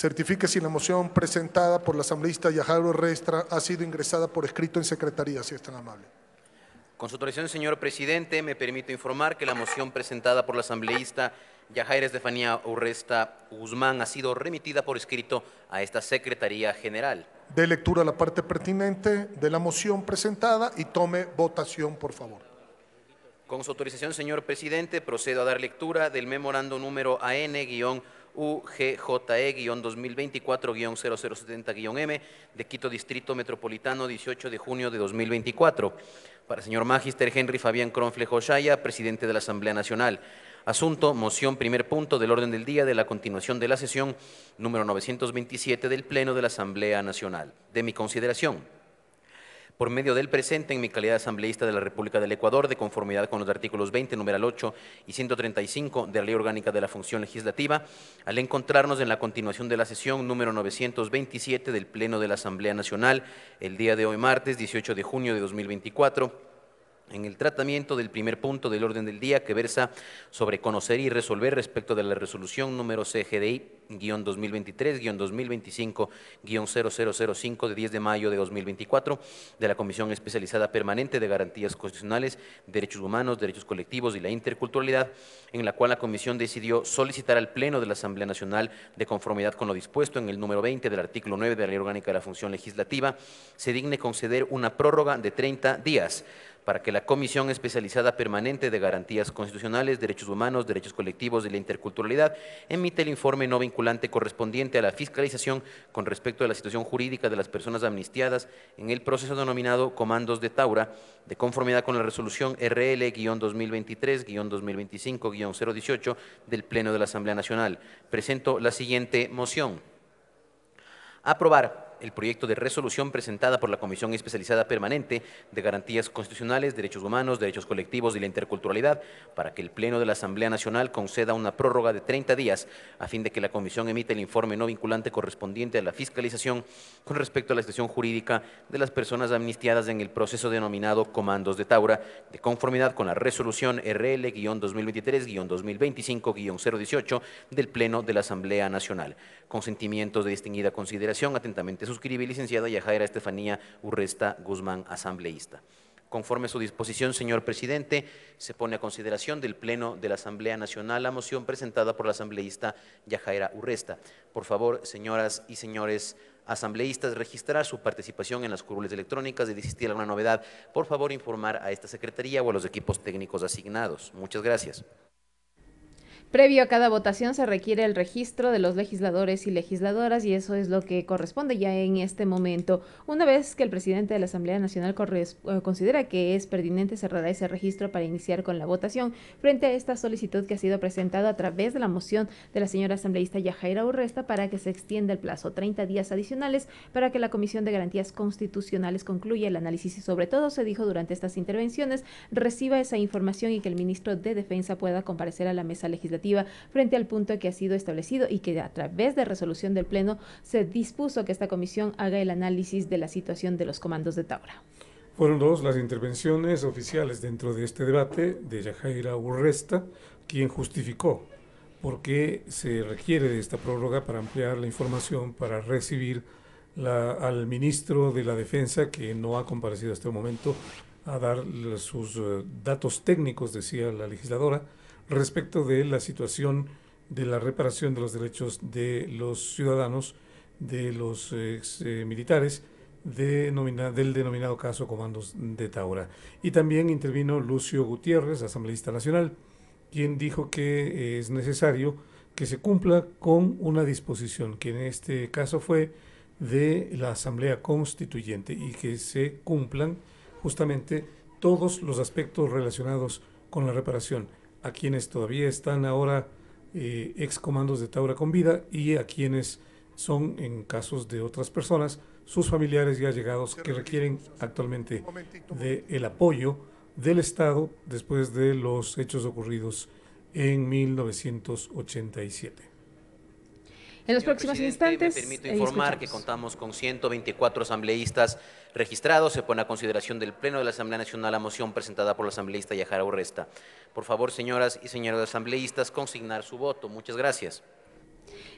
Certifique si la moción presentada por la asambleísta Yajairo Restra ha sido ingresada por escrito en Secretaría, si es tan amable. Con su autorización, señor presidente, me permito informar que la moción presentada por la asambleísta Yajaira Estefanía Urresta Guzmán ha sido remitida por escrito a esta Secretaría General. De lectura a la parte pertinente de la moción presentada y tome votación, por favor. Con su autorización, señor presidente, procedo a dar lectura del memorando número AN- e UGJE-2024-0070-M de Quito Distrito Metropolitano, 18 de junio de 2024. Para el señor Magister Henry Fabián Cronflejo Oshaya, presidente de la Asamblea Nacional. Asunto, moción primer punto del orden del día de la continuación de la sesión número 927 del Pleno de la Asamblea Nacional. De mi consideración por medio del presente en mi calidad de asambleísta de la República del Ecuador, de conformidad con los artículos 20, numeral 8 y 135 de la Ley Orgánica de la Función Legislativa, al encontrarnos en la continuación de la sesión número 927 del Pleno de la Asamblea Nacional, el día de hoy martes 18 de junio de 2024 en el tratamiento del primer punto del orden del día que versa sobre conocer y resolver respecto de la resolución número CGDI-2023-2025-0005 de 10 de mayo de 2024 de la Comisión Especializada Permanente de Garantías Constitucionales, Derechos Humanos, Derechos Colectivos y la Interculturalidad, en la cual la Comisión decidió solicitar al Pleno de la Asamblea Nacional, de conformidad con lo dispuesto en el número 20 del artículo 9 de la Ley Orgánica de la Función Legislativa, se digne conceder una prórroga de 30 días para que la Comisión Especializada Permanente de Garantías Constitucionales, Derechos Humanos, Derechos Colectivos y la Interculturalidad emite el informe no vinculante correspondiente a la fiscalización con respecto a la situación jurídica de las personas amnistiadas en el proceso denominado Comandos de Taura, de conformidad con la resolución RL-2023-2025-018 del Pleno de la Asamblea Nacional. Presento la siguiente moción. Aprobar el proyecto de resolución presentada por la Comisión Especializada Permanente de Garantías Constitucionales, Derechos Humanos, Derechos Colectivos y la Interculturalidad para que el Pleno de la Asamblea Nacional conceda una prórroga de 30 días a fin de que la Comisión emita el informe no vinculante correspondiente a la fiscalización con respecto a la situación jurídica de las personas amnistiadas en el proceso denominado Comandos de Taura, de conformidad con la resolución RL-2023-2025-018 del Pleno de la Asamblea Nacional. Consentimientos de distinguida consideración atentamente suscribe licenciada Yajaira Estefanía Urresta Guzmán, asambleísta. Conforme a su disposición, señor presidente, se pone a consideración del Pleno de la Asamblea Nacional la moción presentada por la asambleísta Yajaira Urresta. Por favor, señoras y señores asambleístas, registrar su participación en las curules electrónicas. De existir alguna novedad, por favor, informar a esta Secretaría o a los equipos técnicos asignados. Muchas gracias. Previo a cada votación se requiere el registro de los legisladores y legisladoras y eso es lo que corresponde ya en este momento. Una vez que el presidente de la Asamblea Nacional eh, considera que es pertinente, cerrar ese registro para iniciar con la votación frente a esta solicitud que ha sido presentada a través de la moción de la señora asambleísta Yajaira Urresta para que se extienda el plazo 30 días adicionales para que la Comisión de Garantías Constitucionales concluya el análisis y sobre todo se dijo durante estas intervenciones reciba esa información y que el ministro de Defensa pueda comparecer a la mesa legislativa frente al punto que ha sido establecido y que a través de resolución del Pleno se dispuso que esta comisión haga el análisis de la situación de los comandos de Taura. Fueron dos las intervenciones oficiales dentro de este debate de Yajaira Urresta, quien justificó por qué se requiere de esta prórroga para ampliar la información, para recibir al ministro de la Defensa, que no ha comparecido hasta el momento, a dar sus eh, datos técnicos, decía la legisladora respecto de la situación de la reparación de los derechos de los ciudadanos, de los eh, ex, eh, militares, del denominado caso Comandos de Taura. Y también intervino Lucio Gutiérrez, asambleísta nacional, quien dijo que eh, es necesario que se cumpla con una disposición, que en este caso fue de la Asamblea Constituyente, y que se cumplan justamente todos los aspectos relacionados con la reparación a quienes todavía están ahora eh, excomandos de Taura con vida y a quienes son, en casos de otras personas, sus familiares y llegados que requieren actualmente del el apoyo del Estado después de los hechos ocurridos en 1987. En los próximos instantes. Me permito eh, informar que contamos con 124 asambleístas registrados. Se pone a consideración del Pleno de la Asamblea Nacional la moción presentada por la asambleísta Yajara Urresta. Por favor, señoras y señores asambleístas, consignar su voto. Muchas gracias.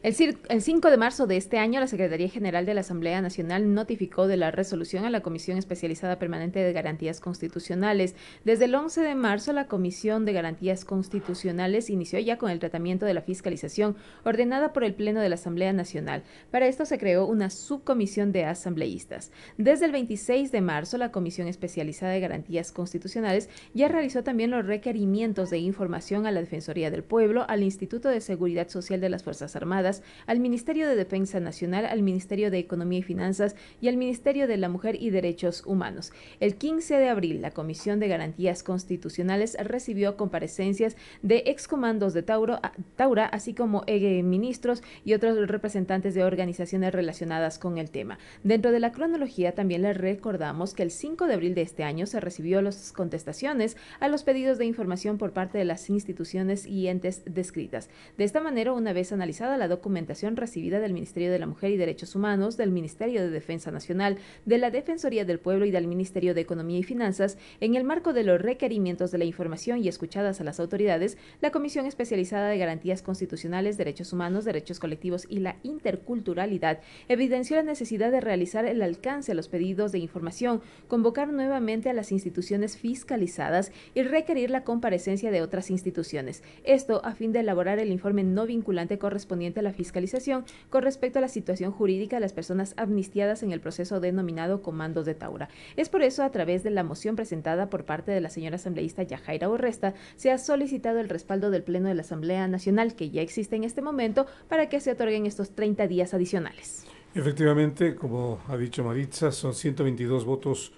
El, 5 de marzo de este año, la Secretaría General de la Asamblea Nacional notificó de la resolución a la Comisión Especializada Permanente de Garantías Constitucionales. Desde el 11 de marzo, la Comisión de Garantías Constitucionales inició ya con el tratamiento de la fiscalización ordenada por el Pleno de la Asamblea Nacional. Para esto se creó una subcomisión de asambleístas. Desde el 26 de marzo, la Comisión Especializada de Garantías Constitucionales ya realizó también los requerimientos de información a la Defensoría del Pueblo, al Instituto de Seguridad Social de las Fuerzas Armadas, al Ministerio de Defensa Nacional, al Ministerio de Economía y Finanzas y al Ministerio de la Mujer y Derechos Humanos. El 15 de abril, la Comisión de Garantías Constitucionales recibió comparecencias de excomandos de Tauro, ah, Taura, así como eh, ministros y otros representantes de organizaciones relacionadas con el tema. Dentro de la cronología, también les recordamos que el 5 de abril de este año se recibió las contestaciones a los pedidos de información por parte de las instituciones y entes descritas. De esta manera, una vez analizada la documentación, documentación recibida del Ministerio de la Mujer y Derechos Humanos, del Ministerio de Defensa Nacional, de la Defensoría del Pueblo y del Ministerio de Economía y Finanzas, en el marco de los requerimientos de la información y escuchadas a las autoridades, la Comisión Especializada de Garantías Constitucionales, Derechos Humanos, Derechos Colectivos y la Interculturalidad evidenció la necesidad de realizar el alcance a los pedidos de información, convocar nuevamente a las instituciones fiscalizadas y requerir la comparecencia de otras instituciones. Esto a fin de elaborar el informe no vinculante correspondiente a la fiscalización con respecto a la situación jurídica de las personas amnistiadas en el proceso denominado Comandos de Taura. Es por eso, a través de la moción presentada por parte de la señora asambleísta Yajaira Oresta se ha solicitado el respaldo del Pleno de la Asamblea Nacional, que ya existe en este momento, para que se otorguen estos 30 días adicionales. Efectivamente, como ha dicho Maritza, son 122 votos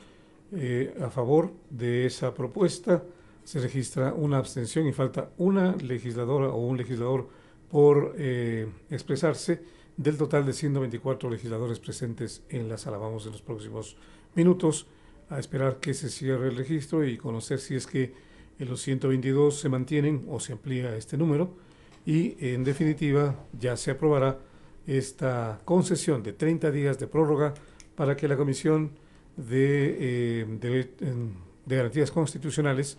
eh, a favor de esa propuesta. Se registra una abstención y falta una legisladora o un legislador por eh, expresarse del total de 124 legisladores presentes en la sala. Vamos en los próximos minutos a esperar que se cierre el registro y conocer si es que eh, los 122 se mantienen o se amplía este número y en definitiva ya se aprobará esta concesión de 30 días de prórroga para que la Comisión de, eh, de, Garantías Constitucionales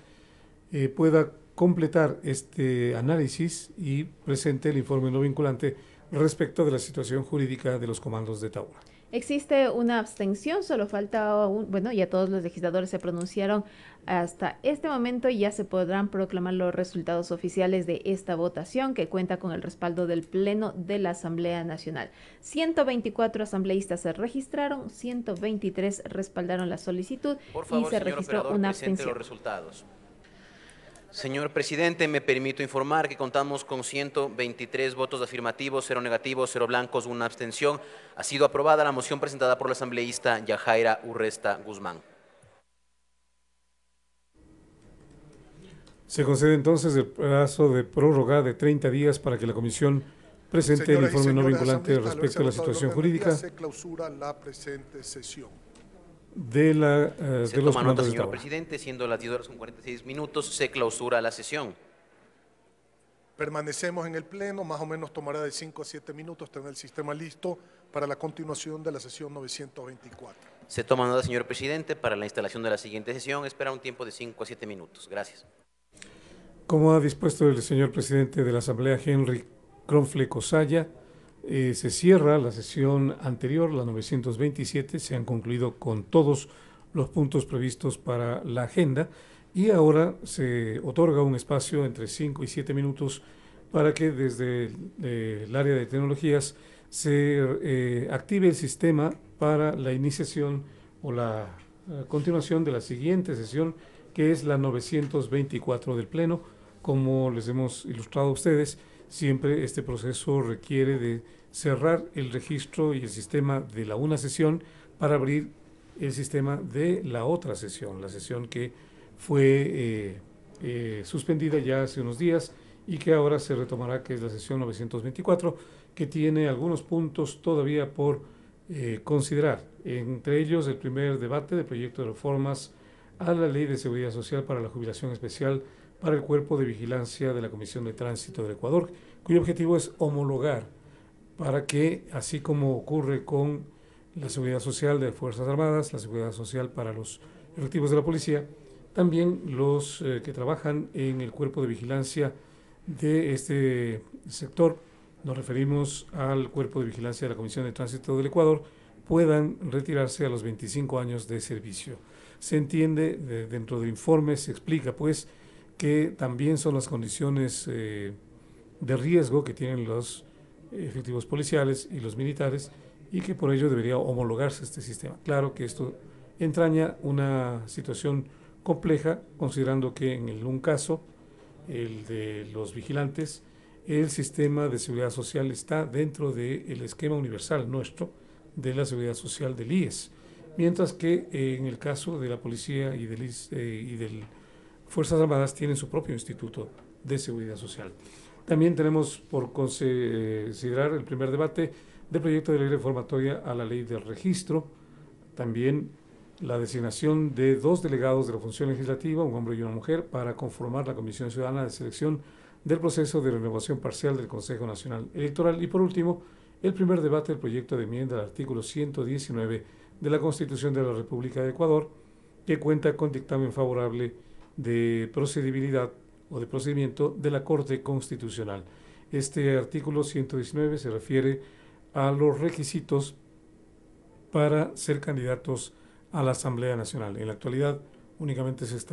pueda completar este análisis y presente el informe no vinculante respecto de la situación jurídica de los comandos de Taura. Existe una abstención, solo falta un, bueno, ya todos los legisladores se pronunciaron hasta este momento y ya se podrán proclamar los resultados oficiales de esta votación que cuenta con el respaldo del Pleno de la Asamblea Nacional. 124 asambleístas se registraron, 123 respaldaron la solicitud y se registró una abstención. Señor presidente, me permito informar que contamos con 123 votos afirmativos, 0 negativos, 0 blancos, una abstención. Ha sido aprobada la moción presentada por la asambleísta Yajaira Urresta Guzmán. Se concede entonces el plazo de prórroga de 30 días para que la Comisión presente el informe no vinculante respecto a la situación jurídica. Se clausura la presente sesión de la eh, se de los toma nota, señor presidente, siendo las 10 horas con 46 minutos, se clausura la sesión. Permanecemos en el pleno, más o menos tomará de 5 a 7 minutos tener el sistema listo para la continuación de la sesión 924. Se toma nota, señor presidente, para la instalación de la siguiente sesión, espera un tiempo de 5 a 7 minutos. Gracias. Como ha dispuesto el señor presidente de la Asamblea, Henry Cronfle eh, se cierra la sesión anterior, la 927, se han concluido con todos los puntos previstos para la agenda y ahora se otorga un espacio entre 5 y 7 minutos para que desde el área de tecnologías se eh, active el sistema para la iniciación o la eh, continuación de la siguiente sesión, que es la 924 del Pleno, como les hemos ilustrado a ustedes siempre este proceso requiere de cerrar el registro y el sistema de la una sesión para abrir el sistema de la otra sesión, la sesión que fue eh, eh, suspendida ya hace unos días y que ahora se retomará, que es la sesión 924, que tiene algunos puntos todavía por eh, considerar, entre ellos el primer debate del proyecto de reformas a la Ley de Seguridad Social para la Jubilación Especial para el Cuerpo de Vigilancia de la Comisión de Tránsito del Ecuador, cuyo objetivo es homologar para que, así como ocurre con la seguridad social de Fuerzas Armadas, la seguridad social para los efectivos de la policía, también los eh, que trabajan en el cuerpo de vigilancia de este sector, nos referimos al cuerpo de vigilancia de la Comisión de Tránsito del Ecuador, puedan retirarse a los 25 años de servicio. Se entiende, dentro de informes, se explica pues que también son las condiciones eh, de riesgo que tienen los efectivos policiales y los militares y que por ello debería homologarse este sistema. Claro que esto entraña una situación compleja, considerando que en un caso, el de los vigilantes, el sistema de seguridad social está dentro del esquema universal nuestro de la seguridad social del IES, mientras que eh, en el caso de la policía y del, IES, eh, y del Fuerzas Armadas tienen su propio Instituto de Seguridad Social. También tenemos por considerar el primer debate del proyecto de ley reformatoria a la ley del registro, también la designación de dos delegados de la función legislativa, un hombre y una mujer, para conformar la Comisión Ciudadana de Selección del proceso de renovación parcial del Consejo Nacional Electoral y por último, el primer debate del proyecto de enmienda al artículo 119 de la Constitución de la República de Ecuador, que cuenta con dictamen favorable de procedibilidad o de procedimiento de la Corte Constitucional. Este artículo 119 se refiere a los requisitos para ser candidatos a la Asamblea Nacional. En la actualidad únicamente se está